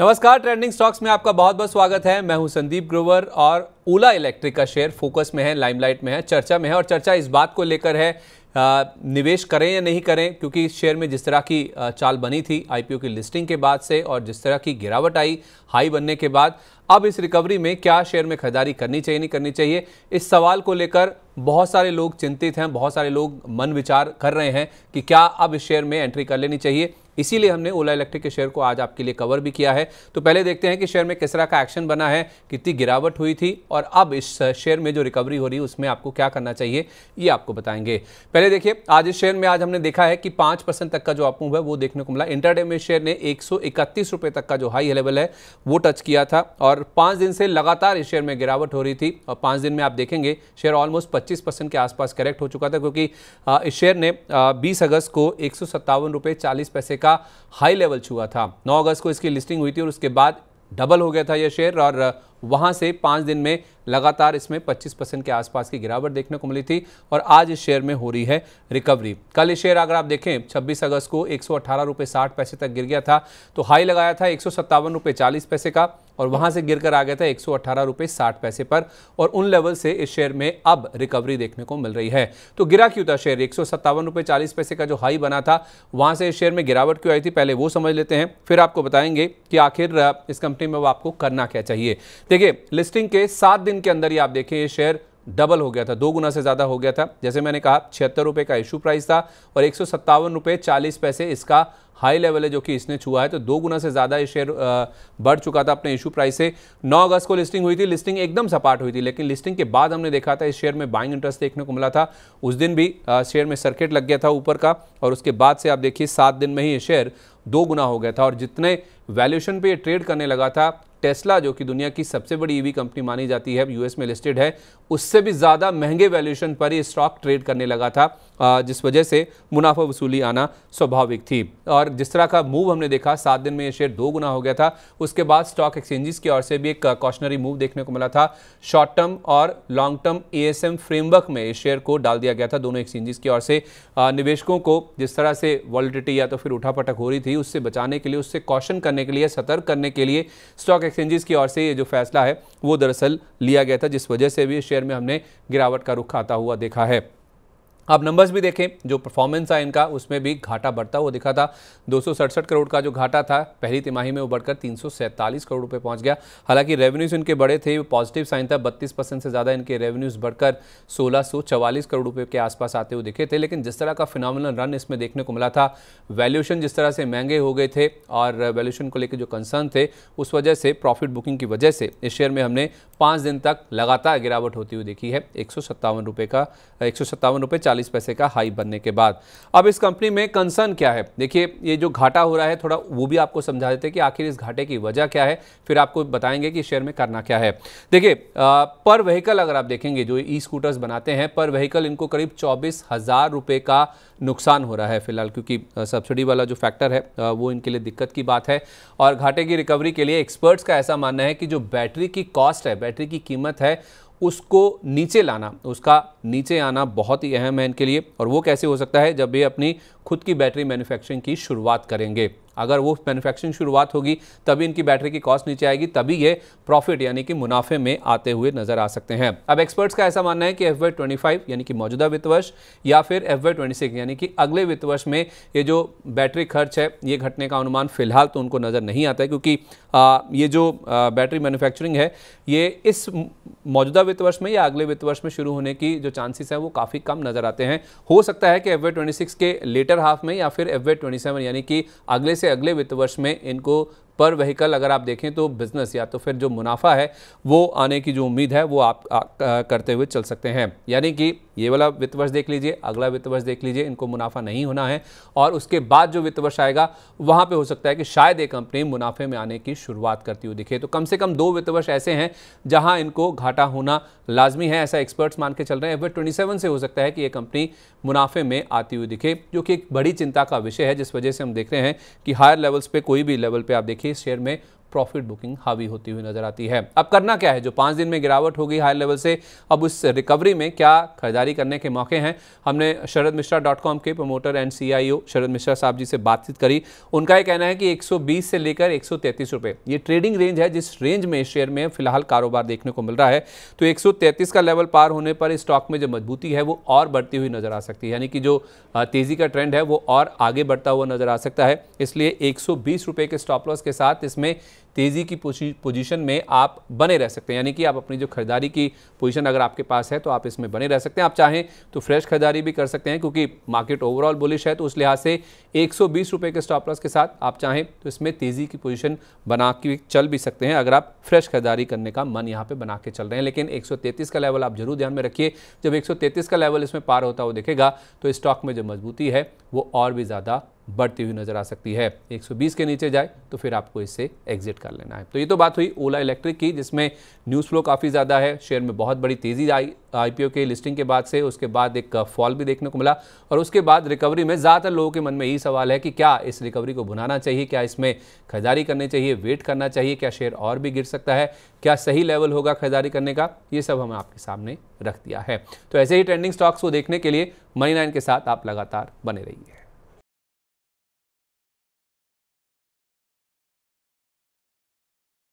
नमस्कार trending stocks में आपका बहुत बहुत स्वागत है मैं हूं संदीप ग्रोवर और ओला इलेक्ट्रिक का शेयर फोकस में है लाइमलाइट में है चर्चा में है और चर्चा इस बात को लेकर है निवेश करें या नहीं करें क्योंकि इस शेयर में जिस तरह की चाल बनी थी आईपीओ की लिस्टिंग के बाद से और जिस तरह की गिरावट आई हाई बनने के बाद अब इस रिकवरी में क्या शेयर में खरीदारी करनी चाहिए नहीं करनी चाहिए इस सवाल को लेकर बहुत सारे लोग चिंतित हैं बहुत सारे लोग मन विचार कर रहे हैं कि क्या अब इस शेयर में एंट्री कर लेनी चाहिए इसीलिए हमने ओला इलेक्ट्रिक के शेयर को आज आपके लिए कवर भी किया है तो पहले देखते हैं कि शेयर में किस तरह का एक्शन बना है कितनी गिरावट हुई थी और अब इस शेयर में जो रिकवरी हो रही है उसमें आपको क्या करना चाहिए ये आपको बताएंगे पहले देखिए आज इस शेयर में आज हमने देखा है कि पाँच तक का जो आप है वो देखने को मिला इंटरडे में शेयर ने एक रुपए तक का जो हाई लेवल है वो टच किया था और पाँच दिन से लगातार इस शेयर में गिरावट हो रही थी और पाँच दिन में आप देखेंगे शेयर ऑलमोस्ट पच्चीस परसेंट के आसपास करेक्ट हो चुका था क्योंकि इस शेयर ने बीस अगस्त को एक सौ रुपए चालीस पैसे का का हाई लेवल छुआ था 9 अगस्त को इसकी लिस्टिंग हुई थी और उसके बाद डबल हो गया था यह शेयर और वहाँ से पाँच दिन में लगातार इसमें 25 परसेंट के आसपास की गिरावट देखने को मिली थी और आज इस शेयर में हो रही है रिकवरी कल इस शेयर अगर आप देखें 26 अगस्त को एक सौ पैसे तक गिर गया था तो हाई लगाया था एक सौ चालीस पैसे का और वहाँ से गिर कर आ गया था एक सौ पैसे पर और उन लेवल से इस शेयर में अब रिकवरी देखने को मिल रही है तो गिरा क्यों था शेयर एक सौ पैसे का जो हाई बना था वहाँ से इस शेयर में गिरावट क्यों आई थी पहले वो समझ लेते हैं फिर आपको बताएंगे कि आखिर इस कंपनी में वो आपको करना क्या चाहिए देखिए लिस्टिंग के सात दिन के अंदर ही आप देखिए ये शेयर डबल हो गया था दो गुना से ज़्यादा हो गया था जैसे मैंने कहा छिहत्तर रुपये का इशू प्राइस था और एक रुपये चालीस पैसे इसका हाई लेवल है जो कि इसने छुआ है तो दो गुना से ज़्यादा ये शेयर बढ़ चुका था अपने इशू प्राइस से 9 अगस्त को लिस्टिंग हुई थी लिस्टिंग एकदम सपाट हुई थी लेकिन लिस्टिंग के बाद हमने देखा था इस शेयर में बाइंग इंटरेस्ट देखने को मिला था उस दिन भी शेयर में सर्किट लग गया था ऊपर का और उसके बाद से आप देखिए सात दिन में ही ये शेयर दो गुना हो गया था और जितने वैल्यूशन पर यह ट्रेड करने लगा था टेस्ला जो कि दुनिया की सबसे बड़ी ईवी e कंपनी मानी जाती है यूएस में लिस्टेड है उससे भी ज़्यादा महंगे वैल्यूशन पर ये स्टॉक ट्रेड करने लगा था जिस वजह से मुनाफा वसूली आना स्वाभाविक थी और जिस तरह का मूव हमने देखा सात दिन में ये शेयर दो गुना हो गया था उसके बाद स्टॉक एक्सचेंजेस की ओर से भी एक कॉशनरी मूव देखने को मिला था शॉर्ट टर्म और लॉन्ग टर्म एएसएम फ्रेमवर्क में इस शेयर को डाल दिया गया था दोनों एक्सचेंजेस की ओर से निवेशकों को जिस तरह से वॉलिडिटी या तो फिर उठापटक हो रही थी उससे बचाने के लिए उससे कॉशन करने के लिए सतर्क करने के लिए स्टॉक एक्सचेंजेस की ओर से ये जो फैसला है वो दरअसल लिया गया था जिस वजह से भी शेयर में हमने गिरावट का रुख आता हुआ देखा है आप नंबर्स भी देखें जो परफॉर्मेंस है इनका उसमें भी घाटा बढ़ता हुआ दिखा था दो करोड़ का जो घाटा था पहली तिमाही में वो बढ़कर तीन करोड़ रुपये पहुंच गया हालांकि रेवेन्यूज़ इनके बड़े थे पॉजिटिव साइन था बत्तीस से ज़्यादा इनके रेवेन्यूज़ बढ़कर सोलह करोड़ रुपये के आसपास आते हुए दिखे थे लेकिन जिस तरह का फिनॉमिनल रन इसमें देखने को मिला था वैल्यूशन जिस तरह से महंगे हो गए थे और वैल्यूशन को लेकर जो कंसर्न थे उस वजह से प्रॉफिट बुकिंग की वजह से इस शेयर में हमने पाँच दिन तक लगातार गिरावट होती हुई देखी है एक सौ का एक सौ चालीस पैसे का हाई बनने के बाद अब इस कंपनी में कंसर्न क्या है देखिए ये जो घाटा हो रहा है थोड़ा वो भी आपको समझा देते हैं कि आखिर इस घाटे की वजह क्या है फिर आपको बताएंगे कि शेयर में करना क्या है देखिए पर व्हीकल अगर आप देखेंगे जो ई स्कूटर्स बनाते हैं पर व्हीकल इनको करीब चौबीस हज़ार का नुकसान हो रहा है फिलहाल क्योंकि सब्सिडी वाला जो फैक्टर है वो इनके लिए दिक्कत की बात है और घाटे की रिकवरी के लिए एक्सपर्ट्स का ऐसा मानना है कि जो बैटरी की कॉस्ट है बैटरी की कीमत है उसको नीचे लाना उसका नीचे आना बहुत ही अहम है इनके लिए और वो कैसे हो सकता है जब ये अपनी खुद की बैटरी मैन्युफैक्चरिंग की शुरुआत करेंगे अगर वो मैन्युफैक्चरिंग शुरुआत होगी तभी इनकी बैटरी की कॉस्ट नीचे आएगी तभी ये प्रॉफिट यानी कि मुनाफे में आते हुए नजर आ सकते हैं अब एक्सपर्ट्स का ऐसा मानना है कि एफ यानी कि मौजूदा वित्त वर्ष या फिर एफ यानी कि अगले वित्त वर्ष में ये जो बैटरी खर्च है ये घटने का अनुमान फिलहाल तो उनको नज़र नहीं आता है क्योंकि आ, ये जो आ, बैटरी मैन्युफैक्चरिंग है ये इस मौजूदा वित्त वर्ष में या अगले वित्त वर्ष में शुरू होने की जो चांसेस हैं वो काफ़ी कम नज़र आते हैं हो सकता है कि एफ के लेटर हाफ में या फिर एफ यानी कि अगले से अगले वित्त वर्ष में इनको पर व्हीकल अगर आप देखें तो बिजनेस या तो फिर जो मुनाफा है वो आने की जो उम्मीद है वो आप आ, आ, करते हुए चल सकते हैं यानी कि ये वाला वित्त वर्ष देख लीजिए अगला वित्त वर्ष देख लीजिए इनको मुनाफा नहीं होना है और उसके बाद जो वित्त वर्ष आएगा वहां पे हो सकता है कि शायद एक कंपनी मुनाफे में आने की शुरुआत करती हुई दिखे तो कम से कम दो वित्त वर्ष ऐसे हैं जहां इनको घाटा होना लाजमी है ऐसा एक्सपर्ट्स मान के चल रहे हैं ट्वेंटी सेवन से हो सकता है कि यह कंपनी मुनाफे में आती हुई दिखे जो कि एक बड़ी चिंता का विषय है जिस वजह से हम देख रहे हैं कि हायर लेवल्स पर कोई भी लेवल पर आप देखिए शेयर में प्रॉफिट बुकिंग हावी होती हुई नजर आती है अब करना क्या है जो पाँच दिन में गिरावट होगी हाई लेवल से अब उस रिकवरी में क्या खरीदारी करने के मौके हैं हमने शरद मिश्रा डॉट कॉम के promoter and C I O Sharad Mishra साहब जी से बातचीत करी उनका यह कहना है कि 120 से लेकर एक रुपए ये ट्रेडिंग रेंज है जिस रेंज में शेयर में फिलहाल कारोबार देखने को मिल रहा है तो एक का लेवल पार होने पर स्टॉक में जो मजबूती है वो और बढ़ती हुई नजर आ सकती है यानी कि जो तेज़ी का ट्रेंड है वो और आगे बढ़ता हुआ नजर आ सकता है इसलिए एक के स्टॉप लॉस के साथ इसमें तेज़ी की पोजीशन में आप बने रह सकते हैं यानी कि आप अपनी जो खरीदारी की पोजीशन अगर आपके पास है तो आप इसमें बने रह सकते हैं आप चाहें तो फ्रेश खरीदारी भी कर सकते हैं क्योंकि मार्केट ओवरऑल बुलिश है तो उस लिहाज से एक सौ के स्टॉप लॉस के साथ आप चाहें तो इसमें तेज़ी की पोजीशन बना के चल भी सकते हैं अगर आप फ्रेश खरीदारी करने का मन यहाँ पर बना के चल रहे हैं लेकिन एक का लेवल आप जरूर ध्यान में रखिए जब एक का लेवल इसमें पार होता हुआ देखेगा तो स्टॉक में जो मजबूती है वो और भी ज़्यादा बढ़ती हुई नज़र आ सकती है 120 के नीचे जाए तो फिर आपको इससे एग्जिट कर लेना है तो ये तो बात हुई ओला इलेक्ट्रिक की जिसमें न्यूज़ फ्लो काफ़ी ज़्यादा है शेयर में बहुत बड़ी तेज़ी आई आईपीओ के लिस्टिंग के बाद से उसके बाद एक फॉल uh, भी देखने को मिला और उसके बाद रिकवरी में ज़्यादातर लोगों के मन में यही सवाल है कि क्या इस रिकवरी को भुनाना चाहिए क्या इसमें खरीदारी करनी चाहिए वेट करना चाहिए क्या शेयर और भी गिर सकता है क्या सही लेवल होगा खरीदारी करने का ये सब हम आपके सामने रख दिया है तो ऐसे ही ट्रेंडिंग स्टॉक्स को देखने के लिए मनी नाइन के साथ आप लगातार बने रहिए